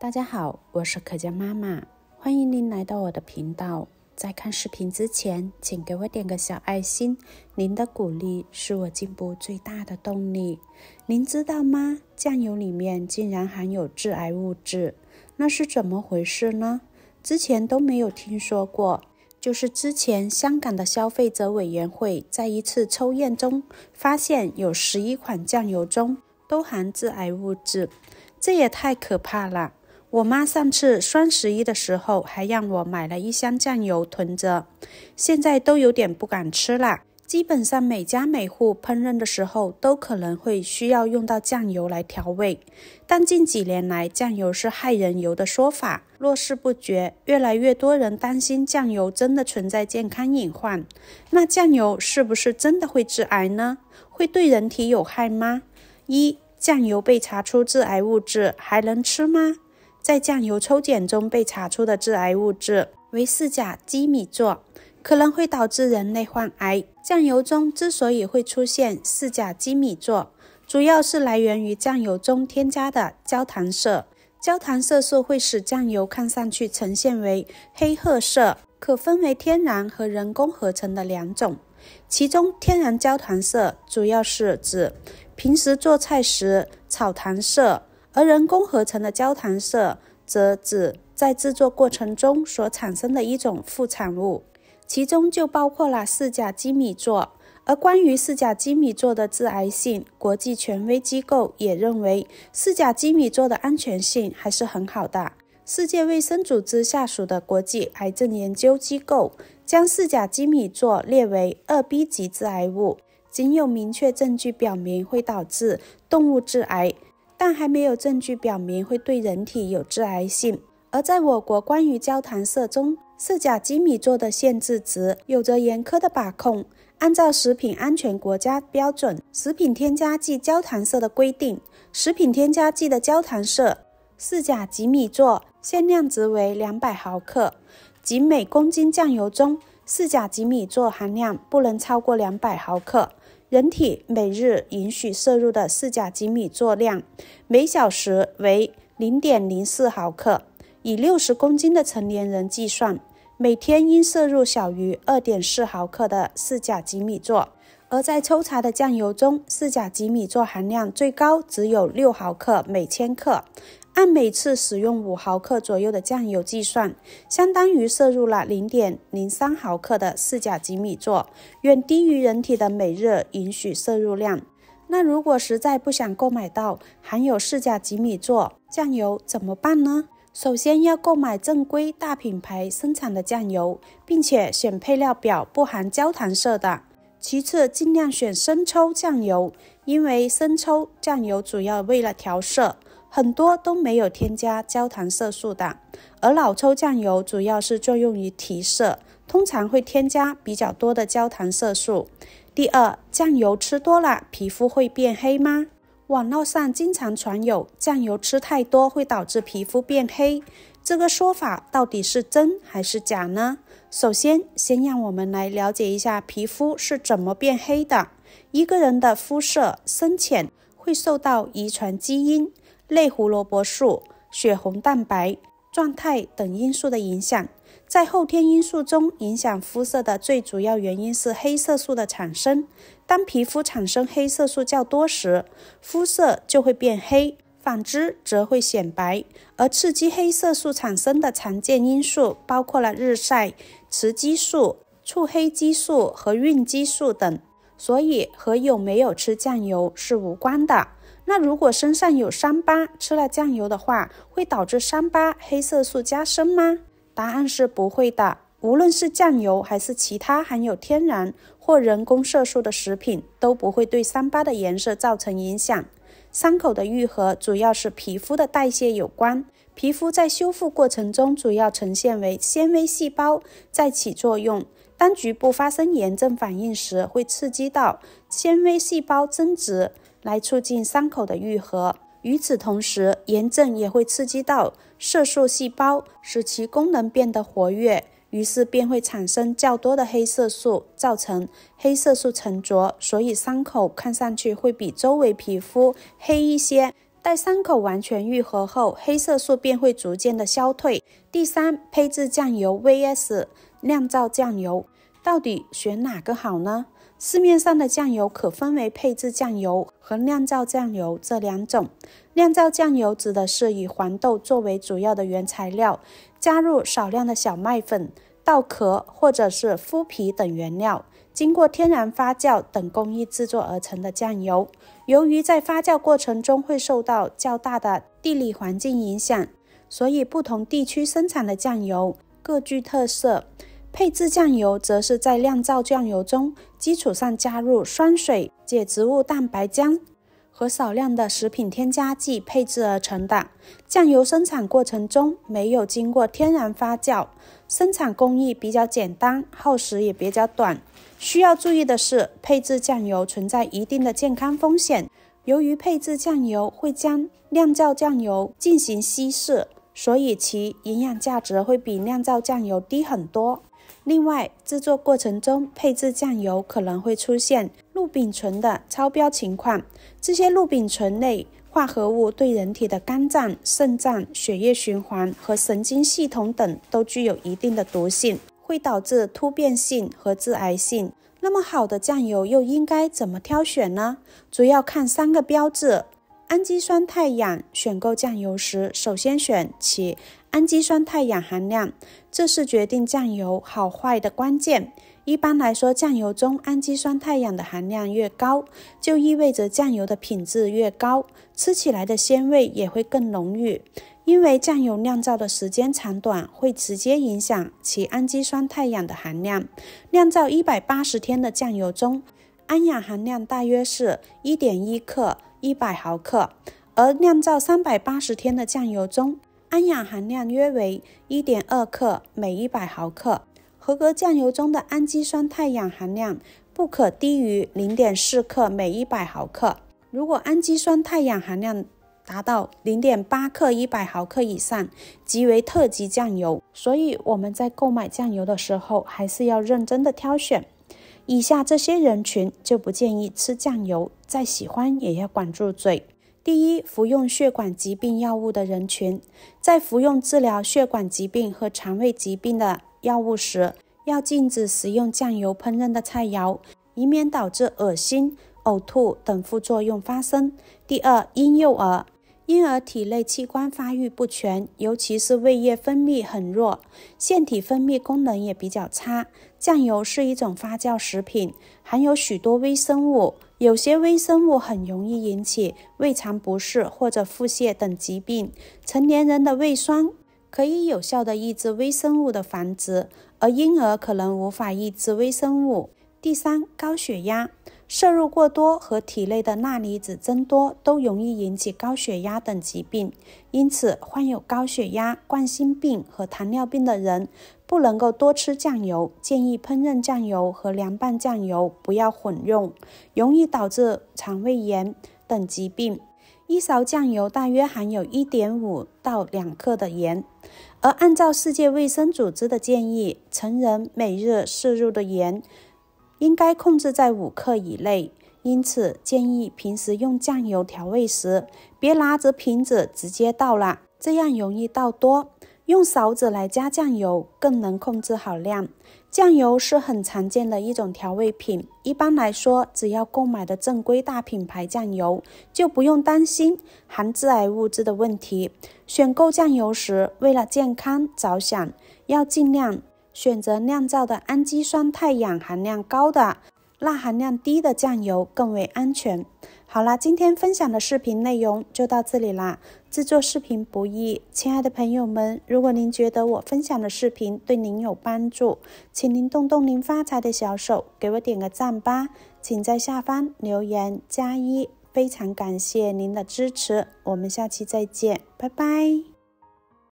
大家好，我是可嘉妈妈，欢迎您来到我的频道。在看视频之前，请给我点个小爱心，您的鼓励是我进步最大的动力。您知道吗？酱油里面竟然含有致癌物质，那是怎么回事呢？之前都没有听说过。就是之前香港的消费者委员会在一次抽验中，发现有十一款酱油中都含致癌物质，这也太可怕了。我妈上次双十一的时候还让我买了一箱酱油囤着，现在都有点不敢吃了。基本上每家每户烹饪的时候都可能会需要用到酱油来调味，但近几年来“酱油是害人油”的说法络绎不绝，越来越多人担心酱油真的存在健康隐患。那酱油是不是真的会致癌呢？会对人体有害吗？一，酱油被查出致癌物质还能吃吗？在酱油抽检中被查出的致癌物质为四甲基米唑，可能会导致人类患癌。酱油中之所以会出现四甲基米唑，主要是来源于酱油中添加的焦糖色。焦糖色素会使酱油看上去呈现为黑褐色，可分为天然和人工合成的两种。其中，天然焦糖色主要是指平时做菜时炒糖色。而人工合成的焦糖色则指在制作过程中所产生的一种副产物，其中就包括了四甲基米唑。而关于四甲基米唑的致癌性，国际权威机构也认为四甲基米唑的安全性还是很好的。世界卫生组织下属的国际癌症研究机构将四甲基米唑列为二 B 级致癌物，仅有明确证据表明会导致动物致癌。但还没有证据表明会对人体有致癌性。而在我国，关于焦糖色中四甲基米唑的限制值有着严苛的把控。按照食品安全国家标准《食品添加剂焦糖色》的规定，食品添加剂的焦糖色四甲基米唑限量值为两百毫克，即每公斤酱油中。四甲基米唑含量不能超过两百毫克。人体每日允许摄入的四甲基米唑量每小时为零点零四毫克。以六十公斤的成年人计算，每天应摄入小于二点四毫克的四甲基米唑。而在抽查的酱油中，四甲基米唑含量最高只有六毫克每千克。按每次使用五毫克左右的酱油计算，相当于摄入了零点零三毫克的四甲基米唑，远低于人体的每日允许摄入量。那如果实在不想购买到含有四甲基米唑酱油怎么办呢？首先要购买正规大品牌生产的酱油，并且选配料表不含焦糖色的。其次，尽量选生抽酱油，因为生抽酱油主要为了调色。很多都没有添加焦糖色素的，而老抽酱油主要是作用于提色，通常会添加比较多的焦糖色素。第二，酱油吃多了皮肤会变黑吗？网络上经常传有酱油吃太多会导致皮肤变黑，这个说法到底是真还是假呢？首先，先让我们来了解一下皮肤是怎么变黑的。一个人的肤色深浅会受到遗传基因。类胡萝卜素、血红蛋白状态等因素的影响，在后天因素中，影响肤色的最主要原因是黑色素的产生。当皮肤产生黑色素较多时，肤色就会变黑；反之则会显白。而刺激黑色素产生的常见因素包括了日晒、雌激素、促黑激素和孕激素等，所以和有没有吃酱油是无关的。那如果身上有伤疤，吃了酱油的话，会导致伤疤黑色素加深吗？答案是不会的。无论是酱油还是其他含有天然或人工色素的食品，都不会对伤疤的颜色造成影响。伤口的愈合主要是皮肤的代谢有关。皮肤在修复过程中，主要呈现为纤维细胞在起作用。当局部发生炎症反应时，会刺激到纤维细胞增殖。来促进伤口的愈合。与此同时，炎症也会刺激到色素细胞，使其功能变得活跃，于是便会产生较多的黑色素，造成黑色素沉着，所以伤口看上去会比周围皮肤黑一些。待伤口完全愈合后，黑色素便会逐渐的消退。第三，配制酱油 vs 酿造酱油，到底选哪个好呢？市面上的酱油可分为配制酱油和酿造酱油这两种。酿造酱油指的是以黄豆作为主要的原材料，加入少量的小麦粉、稻壳或者是麸皮等原料，经过天然发酵等工艺制作而成的酱油。由于在发酵过程中会受到较大的地理环境影响，所以不同地区生产的酱油各具特色。配制酱油则是在酿造酱油中基础上加入酸水解植物蛋白浆和少量的食品添加剂配置而成的。酱油生产过程中没有经过天然发酵，生产工艺比较简单，耗时也比较短。需要注意的是，配制酱油存在一定的健康风险。由于配制酱油会将酿造酱油进行稀释，所以其营养价值会比酿造酱油低很多。另外，制作过程中配制酱油可能会出现氯丙醇的超标情况。这些氯丙醇类化合物对人体的肝脏、肾脏、血液循环和神经系统等都具有一定的毒性，会导致突变性和致癌性。那么，好的酱油又应该怎么挑选呢？主要看三个标志：氨基酸太阳。选购酱油时，首先选其。氨基酸太氧含量，这是决定酱油好坏的关键。一般来说，酱油中氨基酸太氧的含量越高，就意味着酱油的品质越高，吃起来的鲜味也会更浓郁。因为酱油酿造的时间长短会直接影响其氨基酸太氧的含量。酿造一百八十天的酱油中，氨氧含量大约是一点一克一百毫克，而酿造三百八十天的酱油中，氨氧含量约为一点二克每一百毫克，合格酱油中的氨基酸碳氧含量不可低于零点四克每一百毫克。如果氨基酸碳氧含量达到零点八克一百毫克以上，即为特级酱油。所以我们在购买酱油的时候，还是要认真的挑选。以下这些人群就不建议吃酱油，再喜欢也要管住嘴。第一，服用血管疾病药物的人群，在服用治疗血管疾病和肠胃疾病的药物时，要禁止食用酱油烹饪的菜肴，以免导致恶心、呕吐等副作用发生。第二，婴幼儿。婴儿体内器官发育不全，尤其是胃液分泌很弱，腺体分泌功能也比较差。酱油是一种发酵食品，含有许多微生物，有些微生物很容易引起胃肠不适或者腹泻等疾病。成年人的胃酸可以有效地抑制微生物的繁殖，而婴儿可能无法抑制微生物。第三，高血压摄入过多和体内的钠离子增多都容易引起高血压等疾病。因此，患有高血压、冠心病和糖尿病的人不能够多吃酱油。建议烹饪酱油和凉拌酱油不要混用，容易导致肠胃炎等疾病。一勺酱油大约含有一点五到两克的盐，而按照世界卫生组织的建议，成人每日摄入的盐。应该控制在五克以内，因此建议平时用酱油调味时，别拿着瓶子直接倒了，这样容易倒多。用勺子来加酱油更能控制好量。酱油是很常见的一种调味品，一般来说，只要购买的正规大品牌酱油，就不用担心含致癌物质的问题。选购酱油时，为了健康着想，要尽量。选择酿造的氨基酸太氧含量高的、钠含量低的酱油更为安全。好了，今天分享的视频内容就到这里啦。制作视频不易，亲爱的朋友们，如果您觉得我分享的视频对您有帮助，请您动动您发财的小手给我点个赞吧。请在下方留言加一，非常感谢您的支持。我们下期再见，拜拜。